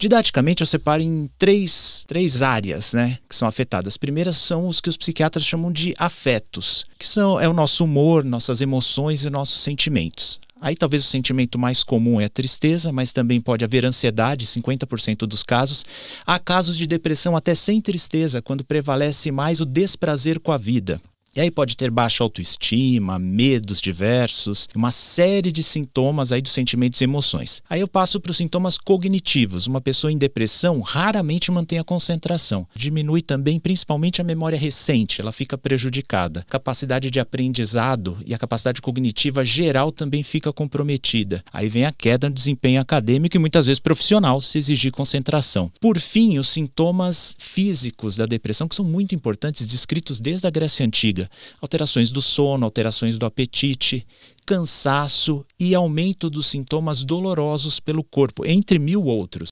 Didaticamente, eu separo em três, três áreas né, que são afetadas. Primeiras são os que os psiquiatras chamam de afetos, que são é o nosso humor, nossas emoções e nossos sentimentos. Aí talvez o sentimento mais comum é a tristeza, mas também pode haver ansiedade, 50% dos casos. Há casos de depressão até sem tristeza, quando prevalece mais o desprazer com a vida. E aí pode ter baixa autoestima, medos diversos, uma série de sintomas aí dos sentimentos e emoções. Aí eu passo para os sintomas cognitivos. Uma pessoa em depressão raramente mantém a concentração. Diminui também principalmente a memória recente, ela fica prejudicada. Capacidade de aprendizado e a capacidade cognitiva geral também fica comprometida. Aí vem a queda no desempenho acadêmico e muitas vezes profissional se exigir concentração. Por fim, os sintomas físicos da depressão que são muito importantes, descritos desde a Grécia antiga fadiga, alterações do sono, alterações do apetite, cansaço e aumento dos sintomas dolorosos pelo corpo, entre mil outros.